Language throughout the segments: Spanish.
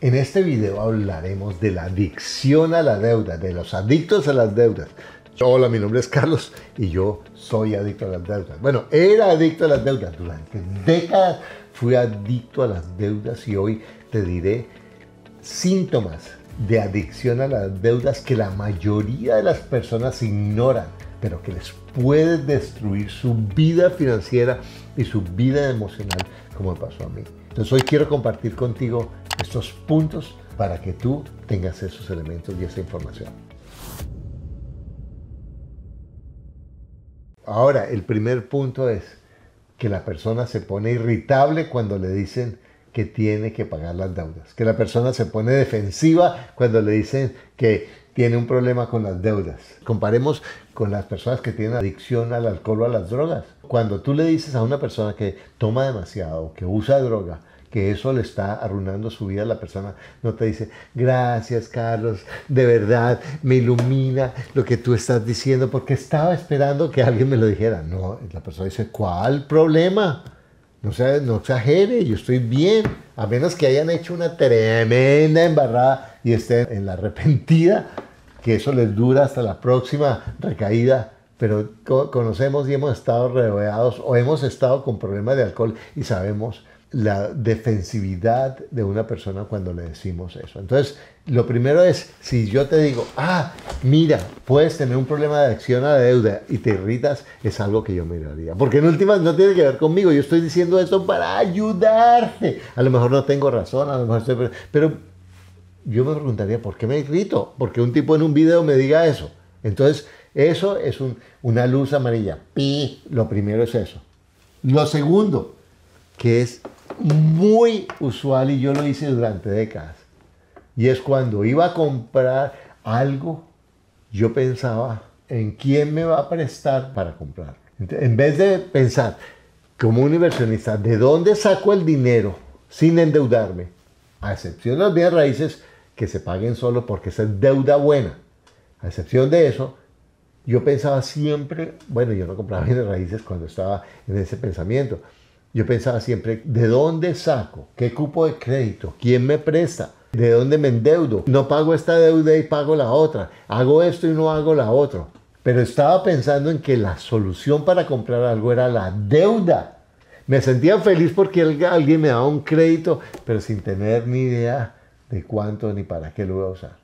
En este video hablaremos de la adicción a la deuda, de los adictos a las deudas. Hola, mi nombre es Carlos y yo soy adicto a las deudas. Bueno, era adicto a las deudas durante décadas. Fui adicto a las deudas y hoy te diré síntomas de adicción a las deudas que la mayoría de las personas ignoran, pero que les puede destruir su vida financiera y su vida emocional, como pasó a mí. Entonces hoy quiero compartir contigo estos puntos para que tú tengas esos elementos y esa información. Ahora, el primer punto es que la persona se pone irritable cuando le dicen que tiene que pagar las deudas, que la persona se pone defensiva cuando le dicen que tiene un problema con las deudas. Comparemos con las personas que tienen adicción al alcohol o a las drogas. Cuando tú le dices a una persona que toma demasiado, que usa droga, que eso le está arruinando su vida a la persona. No te dice, gracias Carlos, de verdad me ilumina lo que tú estás diciendo porque estaba esperando que alguien me lo dijera. No, la persona dice, ¿cuál problema? No, sea, no exagere, yo estoy bien, a menos que hayan hecho una tremenda embarrada y estén en la arrepentida, que eso les dura hasta la próxima recaída pero conocemos y hemos estado rodeados o hemos estado con problemas de alcohol y sabemos la defensividad de una persona cuando le decimos eso. Entonces, lo primero es, si yo te digo, ah, mira, puedes tener un problema de acción a la deuda y te irritas, es algo que yo miraría. Porque en últimas no tiene que ver conmigo, yo estoy diciendo esto para ayudarte. A lo mejor no tengo razón, a lo mejor estoy... Pero yo me preguntaría, ¿por qué me irrito? Porque un tipo en un video me diga eso. Entonces, eso es una luz amarilla. Pi, lo primero es eso. Lo segundo, que es muy usual y yo lo hice durante décadas. Y es cuando iba a comprar algo, yo pensaba en quién me va a prestar para comprar... En vez de pensar como un inversionista, ¿de dónde saco el dinero sin endeudarme? A excepción de las bienes raíces que se paguen solo porque es deuda buena. A excepción de eso, yo pensaba siempre, bueno, yo no compraba bienes raíces cuando estaba en ese pensamiento. Yo pensaba siempre, ¿de dónde saco? ¿Qué cupo de crédito? ¿Quién me presta? ¿De dónde me endeudo? No pago esta deuda y pago la otra. Hago esto y no hago la otra. Pero estaba pensando en que la solución para comprar algo era la deuda. Me sentía feliz porque alguien me daba un crédito, pero sin tener ni idea de cuánto ni para qué lo voy a usar.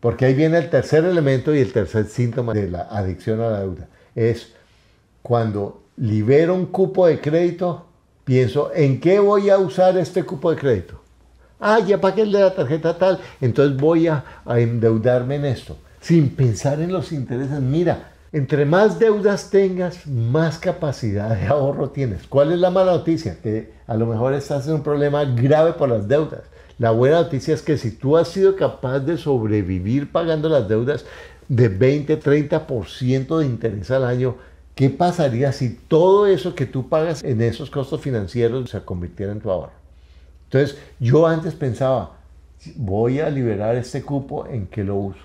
Porque ahí viene el tercer elemento y el tercer síntoma de la adicción a la deuda. Es cuando libero un cupo de crédito, pienso, ¿en qué voy a usar este cupo de crédito? Ah, ya pagué el de la tarjeta tal, entonces voy a, endeudarme en esto, sin pensar en los intereses. Mira, entre más deudas tengas, más capacidad de ahorro tienes. ¿Cuál es la mala noticia? Que a lo mejor estás en un problema grave por las deudas. La buena noticia es que si tú has sido capaz de sobrevivir pagando las deudas de 20, 30% de interés al año, ¿Qué pasaría si todo eso que tú pagas en esos costos financieros se convirtiera en tu ahorro? Entonces, yo antes pensaba, voy a liberar este cupo, ¿en qué lo uso?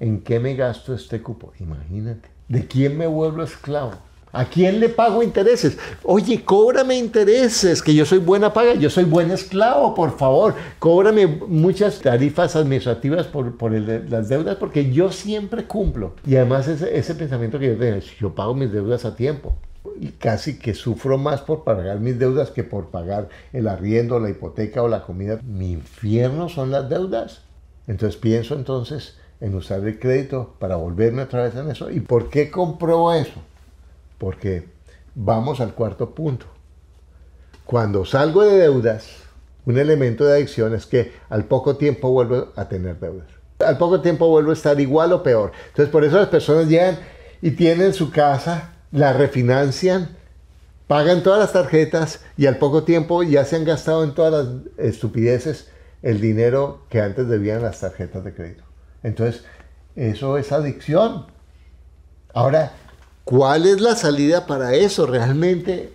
¿En qué me gasto este cupo? Imagínate. ¿De quién me vuelvo esclavo? ¿A quién le pago intereses? Oye, cóbrame intereses, que yo soy buena paga, yo soy buen esclavo, por favor. Cóbrame muchas tarifas administrativas por, las deudas, porque yo siempre cumplo. Y además ese, ese pensamiento que yo tengo, yo pago mis deudas a tiempo. y Casi que sufro más por pagar mis deudas que por pagar el arriendo, la hipoteca o la comida. Mi infierno son las deudas. Entonces pienso entonces en usar el crédito para volverme otra vez en eso. ¿Y por qué compro eso? Porque vamos al cuarto punto. Cuando salgo de deudas, un elemento de adicción es que al poco tiempo vuelvo a tener deudas. Al poco tiempo vuelvo a estar igual o peor. Entonces por eso las personas llegan y tienen su casa, la refinancian, pagan todas las tarjetas y al poco tiempo ya se han gastado en todas las estupideces el dinero que antes debían las tarjetas de crédito. Entonces, eso es adicción. Ahora, ¿Cuál es la salida para eso? Realmente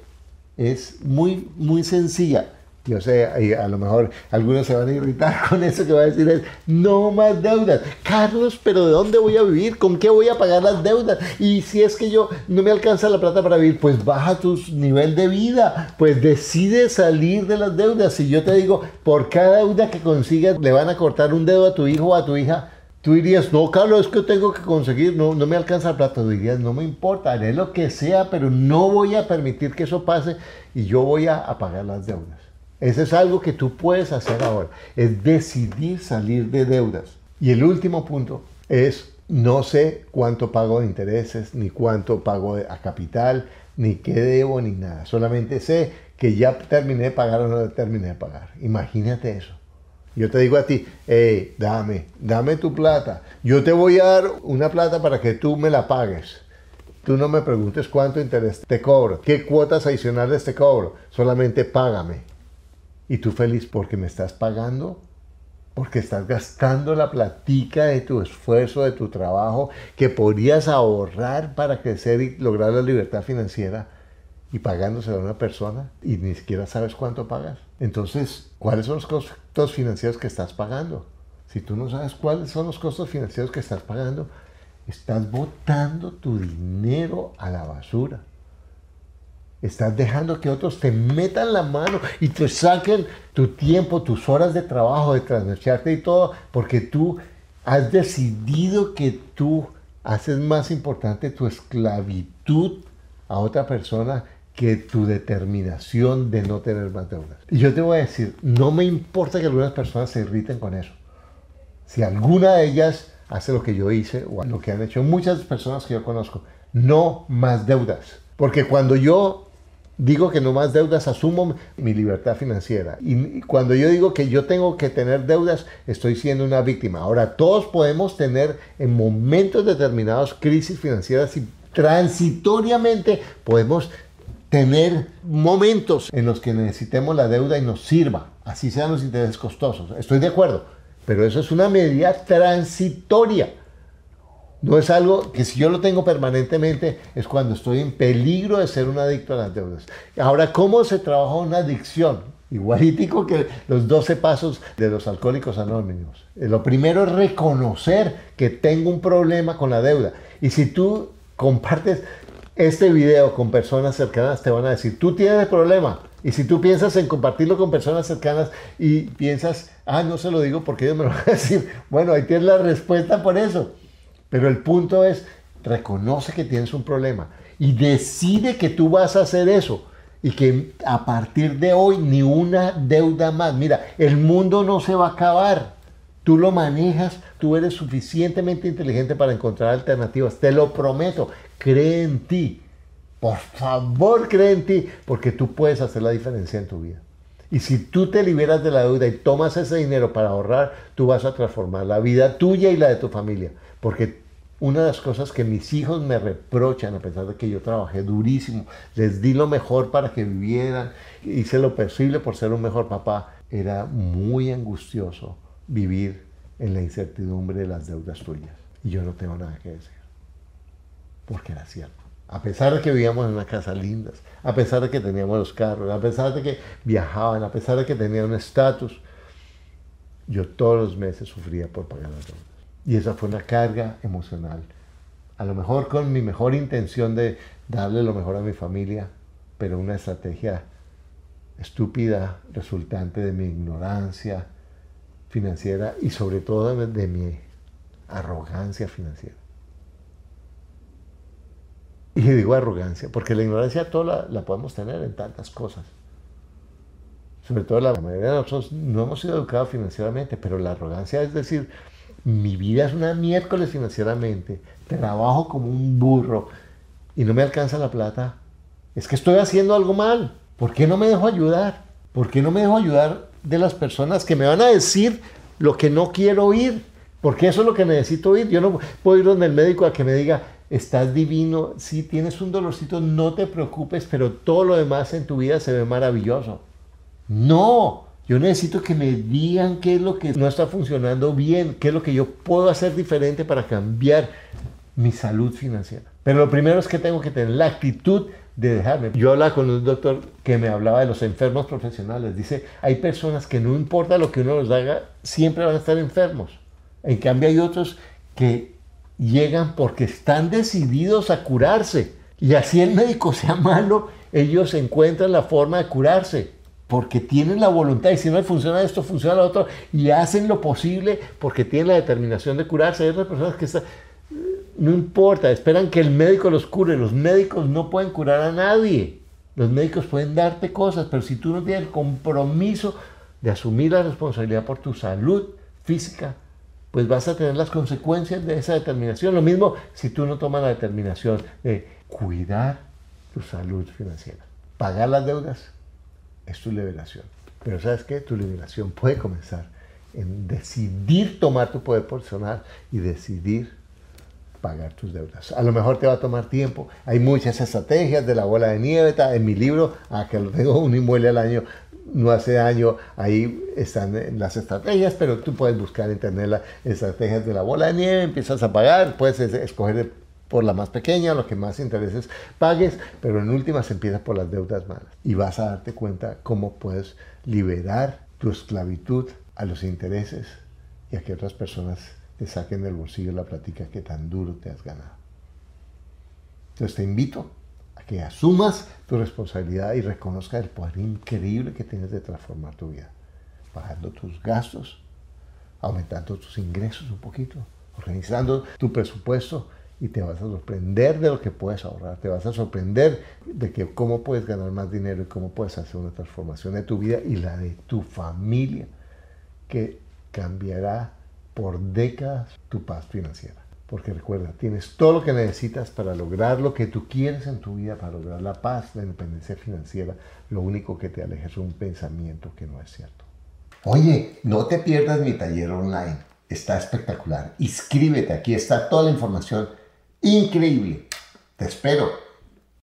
es muy, muy sencilla. Yo sé, a lo mejor algunos se van a irritar con eso que va a decir no más deudas. Carlos, pero ¿de dónde voy a vivir? ¿Con qué voy a pagar las deudas? Y si es que yo no me alcanza la plata para vivir, pues baja tu nivel de vida, pues decide salir de las deudas. Si yo te digo, por cada deuda que consigas, le van a cortar un dedo a tu hijo o a tu hija, Tú dirías, no, Carlos, es que tengo que conseguir, no, me alcanza plata. plato. dirías, no me importa, haré lo que sea, pero no voy a permitir que eso pase y yo voy a, a pagar las deudas. Ese es algo que tú puedes hacer ahora, es decidir salir de deudas. Y el último punto es, no sé cuánto pago de intereses, ni cuánto pago a capital, ni qué debo, ni nada. Solamente sé que ya terminé de pagar o no terminé de pagar. Imagínate eso. Yo te digo a ti, hey, dame, dame tu plata. Yo te voy a dar una plata para que tú me la pagues. Tú no me preguntes cuánto interés te cobro, qué cuotas adicionales te cobro, solamente págame. Y tú feliz porque me estás pagando, porque estás gastando la platica de tu esfuerzo, de tu trabajo, que podrías ahorrar para crecer y lograr la libertad financiera y pagándoselo a una persona y ni siquiera sabes cuánto pagas. Entonces, ¿cuáles son los costos financieros que estás pagando? Si tú no sabes cuáles son los costos financieros que estás pagando, estás botando tu dinero a la basura. Estás dejando que otros te metan la mano y te saquen tu tiempo, tus horas de trabajo, de trasnocharte y todo, porque tú has decidido que tú haces más importante tu esclavitud a otra persona que tu determinación de no tener más deudas. Y yo te voy a decir, no me importa que algunas personas se irriten con eso. Si alguna de ellas hace lo que yo hice o lo que han hecho muchas personas que yo conozco, no más deudas. Porque cuando yo digo que no más deudas, asumo mi libertad financiera. Y cuando yo digo que yo tengo que tener deudas, estoy siendo una víctima. Ahora, todos podemos tener en momentos determinados crisis financieras y transitoriamente podemos tener momentos en los que necesitemos la deuda y nos sirva, así sean los intereses costosos. Estoy de acuerdo, pero eso es una medida transitoria. No es algo que si yo lo tengo permanentemente es cuando estoy en peligro de ser un adicto a las deudas. Ahora, ¿cómo se trabaja una adicción? Igualítico que los 12 pasos de los alcohólicos anónimos. Eh, lo primero es reconocer que tengo un problema con la deuda. Y si tú compartes este video con personas cercanas te van a decir, tú tienes el problema. Y si tú piensas en compartirlo con personas cercanas y piensas, ah, no se lo digo porque ellos me lo van a decir, bueno, ahí tienes la respuesta por eso. Pero el punto es, reconoce que tienes un problema y decide que tú vas a hacer eso y que a partir de hoy ni una deuda más. Mira, el mundo no se va a acabar. Tú lo manejas, tú eres suficientemente inteligente para encontrar alternativas. Te lo prometo, cree en ti. Por favor, cree en ti, porque tú puedes hacer la diferencia en tu vida. Y si tú te liberas de la deuda y tomas ese dinero para ahorrar, tú vas a transformar la vida tuya y la de tu familia. Porque una de las cosas que mis hijos me reprochan, a pesar de que yo trabajé durísimo, les di lo mejor para que vivieran, hice lo posible por ser un mejor papá, era muy angustioso vivir en la incertidumbre de las deudas tuyas. Y yo no tengo nada que decir, porque era cierto. A pesar de que vivíamos en una casa lindas, a pesar de que teníamos los carros, a pesar de que viajaban, a pesar de que tenían un estatus, yo todos los meses sufría por pagar las deudas. Y esa fue una carga emocional. A lo mejor con mi mejor intención de darle lo mejor a mi familia, pero una estrategia estúpida resultante de mi ignorancia, financiera y sobre todo de mi arrogancia financiera. Y digo arrogancia, porque la ignorancia toda la, podemos tener en tantas cosas. Sobre todo la mayoría de nosotros no hemos sido educados financieramente, pero la arrogancia es decir, mi vida es una miércoles financieramente, trabajo como un burro y no me alcanza la plata, es que estoy haciendo algo mal. ¿Por qué no me dejo ayudar? ¿Por qué no me dejo ayudar de las personas que me van a decir lo que no quiero oír, porque eso es lo que necesito oír. Yo no puedo ir donde el médico a que me diga, estás divino, sí tienes un dolorcito, no te preocupes, pero todo lo demás en tu vida se ve maravilloso. No, yo necesito que me digan qué es lo que no está funcionando bien, qué es lo que yo puedo hacer diferente para cambiar mi salud financiera. Pero lo primero es que tengo que tener la actitud de dejarme. Yo hablaba con un doctor que me hablaba de los enfermos profesionales. Dice, hay personas que no importa lo que uno los haga, siempre van a estar enfermos. En cambio hay otros que llegan porque están decididos a curarse. Y así el médico sea malo, ellos encuentran la forma de curarse porque tienen la voluntad y si no funciona esto, funciona lo otro, y hacen lo posible porque tienen la determinación de curarse. Hay otras personas que están, no importa, esperan que el médico los cure. Los médicos no pueden curar a nadie. Los médicos pueden darte cosas, pero si tú no tienes el compromiso de asumir la responsabilidad por tu salud física, pues vas a tener las consecuencias de esa determinación. Lo mismo si tú no tomas la determinación de cuidar tu salud financiera. Pagar las deudas es tu liberación. Pero sabes qué? Tu liberación puede comenzar en decidir tomar tu poder personal y decidir pagar tus deudas. A lo mejor te va a tomar tiempo. Hay muchas estrategias de la bola de nieve. En mi libro, ah, que lo tengo un inmueble al año, no hace año, Ahí están eh, las estrategias, pero tú puedes buscar en internet las estrategias de la bola de nieve. Empiezas a pagar, puedes escoger por la más pequeña, lo que más intereses pagues, pero en últimas empiezas por las deudas malas. Y vas a darte cuenta cómo puedes liberar tu esclavitud a los intereses y a que otras personas te saquen del bolsillo la plática que tan duro te has ganado. Entonces te invito a que asumas tu responsabilidad y reconozcas el poder increíble que tienes de transformar tu vida, bajando tus gastos, aumentando tus ingresos un poquito, organizando tu presupuesto y te vas a sorprender de lo que puedes ahorrar, te vas a sorprender de que cómo puedes ganar más dinero y cómo puedes hacer una transformación de tu vida y la de tu familia que cambiará por décadas tu paz financiera. Porque recuerda, tienes todo lo que necesitas para lograr lo que tú quieres en tu vida, para lograr la paz, la independencia financiera. Lo único que te aleja es un pensamiento que no es cierto. Oye, no te pierdas mi taller online. Está espectacular. Inscríbete, aquí está toda la información. Increíble. Te espero.